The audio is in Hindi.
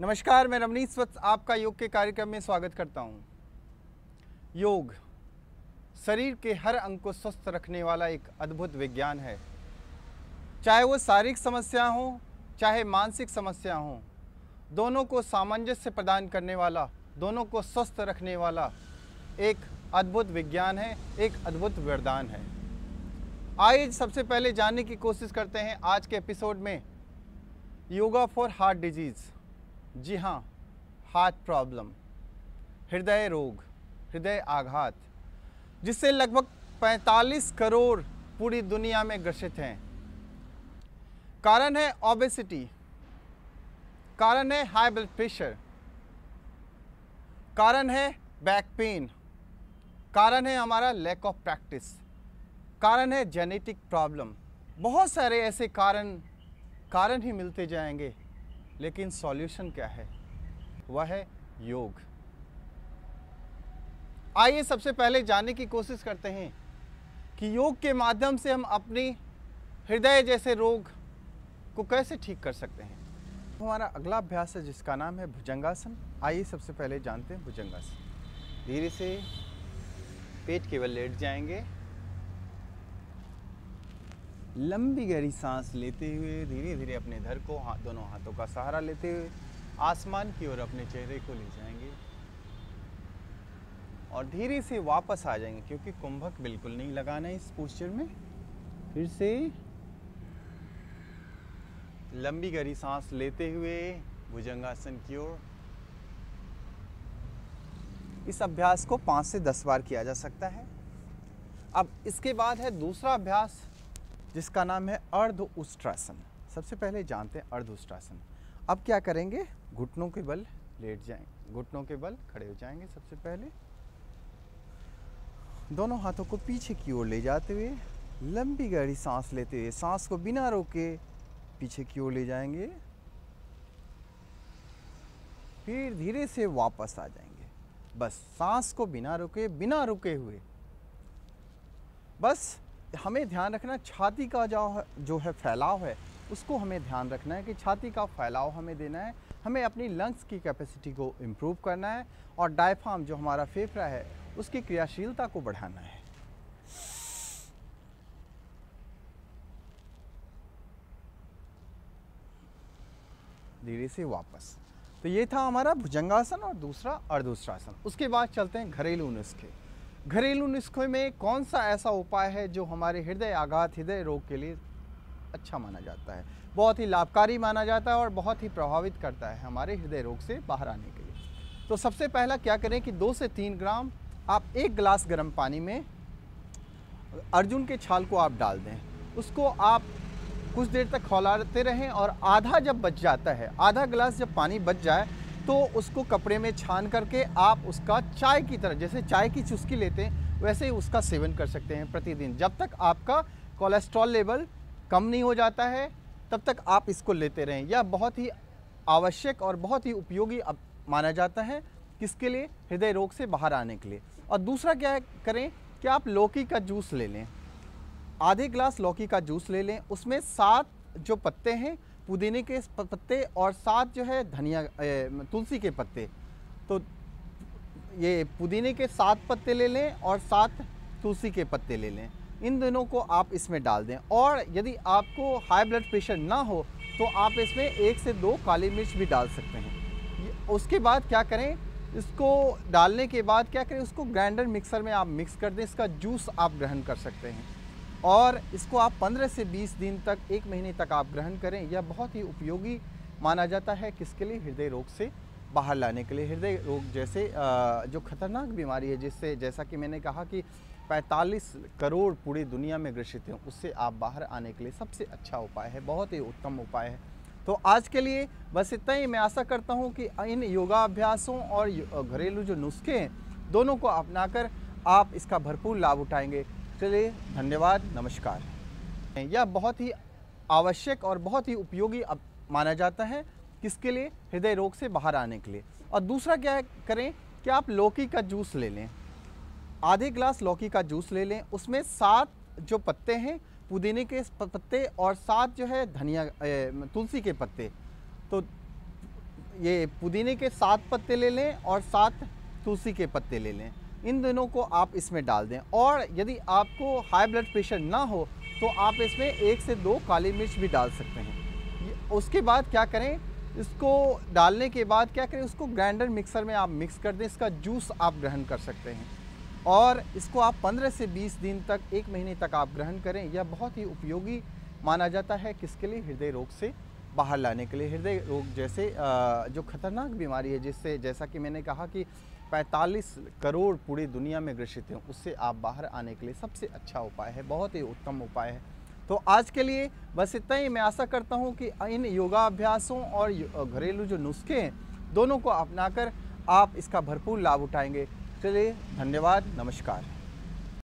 नमस्कार मैं रमनीत स्वत आपका योग के कार्यक्रम में स्वागत करता हूँ योग शरीर के हर अंग को स्वस्थ रखने वाला एक अद्भुत विज्ञान है चाहे वो शारीरिक समस्या हो चाहे मानसिक समस्या हो दोनों को सामंजस्य प्रदान करने वाला दोनों को स्वस्थ रखने वाला एक अद्भुत विज्ञान है एक अद्भुत वरदान है आइए सबसे पहले जानने की कोशिश करते हैं आज के एपिसोड में योगा फॉर हार्ट डिजीज़ जी हाँ हार्ट प्रॉब्लम हृदय रोग हृदय आघात जिससे लगभग 45 करोड़ पूरी दुनिया में ग्रसित हैं कारण है ओबेसिटी कारण है हाई ब्लड प्रेशर कारण है बैक पेन कारण है हमारा लैक ऑफ प्रैक्टिस कारण है जेनेटिक प्रॉब्लम बहुत सारे ऐसे कारण कारण ही मिलते जाएंगे लेकिन सॉल्यूशन क्या है वह है योग आइए सबसे पहले जानने की कोशिश करते हैं कि योग के माध्यम से हम अपनी हृदय जैसे रोग को कैसे ठीक कर सकते हैं हमारा अगला अभ्यास है जिसका नाम है भुजंगासन आइए सबसे पहले जानते हैं भुजंगासन धीरे से पेट केवल लेट जाएंगे लंबी गहरी सांस लेते हुए धीरे धीरे अपने धर को हाथ दोनों हाथों का सहारा लेते हुए आसमान की ओर अपने चेहरे को ले जाएंगे और धीरे से वापस आ जाएंगे क्योंकि कुंभक बिल्कुल नहीं लगाना है इस पोस्चर में फिर से लंबी गहरी सांस लेते हुए भुजंगासन की ओर इस अभ्यास को पांच से दस बार किया जा सकता है अब इसके बाद है दूसरा अभ्यास जिसका नाम है अर्ध उष्ट्रासन सबसे पहले जानते हैं अर्ध उष्ट्रासन अब क्या करेंगे घुटनों के बल लेट जाएंगे घुटनों के बल खड़े हो जाएंगे सबसे पहले दोनों हाथों को पीछे की ओर ले जाते हुए लंबी गहरी सांस लेते हुए सांस को बिना रोके पीछे की ओर ले जाएंगे फिर धीरे से वापस आ जाएंगे बस सांस को बिना रुके बिना रुके हुए बस हमें ध्यान रखना छाती का जो जो है फैलाव है उसको हमें ध्यान रखना है कि छाती का फैलाव हमें देना है हमें अपनी लंग्स की कैपेसिटी को इम्प्रूव करना है और डायफाम जो हमारा फेफड़ा है उसकी क्रियाशीलता को बढ़ाना है धीरे से वापस तो ये था हमारा भुजंगासन और दूसरा अर्धूसरासन उसके बाद चलते हैं घरेलू नुस्खे घरेलू नुस्खे में कौन सा ऐसा उपाय है जो हमारे हृदय आघात हृदय रोग के लिए अच्छा माना जाता है बहुत ही लाभकारी माना जाता है और बहुत ही प्रभावित करता है हमारे हृदय रोग से बाहर आने के लिए तो सबसे पहला क्या करें कि दो से तीन ग्राम आप एक गिलास गर्म पानी में अर्जुन के छाल को आप डाल दें उसको आप कुछ देर तक खौलाते रहें और आधा जब बच जाता है आधा गिलास जब पानी बच जाए तो उसको कपड़े में छान करके आप उसका चाय की तरह जैसे चाय की चुस्की लेते हैं वैसे ही उसका सेवन कर सकते हैं प्रतिदिन जब तक आपका कोलेस्ट्रॉल लेवल कम नहीं हो जाता है तब तक आप इसको लेते रहें यह बहुत ही आवश्यक और बहुत ही उपयोगी माना जाता है किसके लिए हृदय रोग से बाहर आने के लिए और दूसरा क्या करें कि आप लौकी का जूस ले लें आधे ग्लास लौकी का जूस ले लें उसमें सात जो पत्ते हैं पुदीने के पत्ते और साथ जो है धनिया तुलसी के पत्ते तो ये पुदीने के सात पत्ते ले लें और सात तुलसी के पत्ते ले लें इन दोनों को आप इसमें डाल दें और यदि आपको हाई ब्लड प्रेशर ना हो तो आप इसमें एक से दो काली मिर्च भी डाल सकते हैं उसके बाद क्या करें इसको डालने के बाद क्या करें उसको ग्राइंडर मिक्सर में आप मिक्स कर दें इसका जूस आप ग्रहण कर सकते हैं और इसको आप 15 से 20 दिन तक एक महीने तक आप ग्रहण करें यह बहुत ही उपयोगी माना जाता है किसके लिए हृदय रोग से बाहर लाने के लिए हृदय रोग जैसे जो खतरनाक बीमारी है जिससे जैसा कि मैंने कहा कि 45 करोड़ पूरी दुनिया में ग्रसित हैं उससे आप बाहर आने के लिए सबसे अच्छा उपाय है बहुत ही उत्तम उपाय है तो आज के लिए बस इतना ही मैं आशा करता हूँ कि इन योगाभ्यासों और घरेलू जो नुस्खे हैं दोनों को अपनाकर आप इसका भरपूर लाभ उठाएंगे चलिए धन्यवाद नमस्कार यह बहुत ही आवश्यक और बहुत ही उपयोगी माना जाता है किसके लिए हृदय रोग से बाहर आने के लिए और दूसरा क्या करें कि आप लौकी का जूस ले लें आधे ग्लास लौकी का जूस ले लें उसमें सात जो पत्ते हैं पुदीने के पत्ते और सात जो है धनिया तुलसी के पत्ते तो ये पुदीने के सात पत्ते ले लें और सात तुलसी के पत्ते ले लें इन दोनों को आप इसमें डाल दें और यदि आपको हाई ब्लड प्रेशर ना हो तो आप इसमें एक से दो काली मिर्च भी डाल सकते हैं उसके बाद क्या करें इसको डालने के बाद क्या करें उसको ग्राइंडर मिक्सर में आप मिक्स कर दें इसका जूस आप ग्रहण कर सकते हैं और इसको आप 15 से 20 दिन तक एक महीने तक आप ग्रहण करें यह बहुत ही उपयोगी माना जाता है किसके लिए हृदय रोग से बाहर लाने के लिए हृदय रोग जैसे जो खतरनाक बीमारी है जिससे जैसा कि मैंने कहा कि 45 करोड़ पूरी दुनिया में ग्रसित हैं उससे आप बाहर आने के लिए सबसे अच्छा उपाय है बहुत ही उत्तम उपाय है तो आज के लिए बस इतना ही मैं आशा करता हूँ कि इन योगाभ्यासों और घरेलू जो नुस्खे हैं दोनों को अपनाकर आप इसका भरपूर लाभ उठाएंगे चलिए धन्यवाद नमस्कार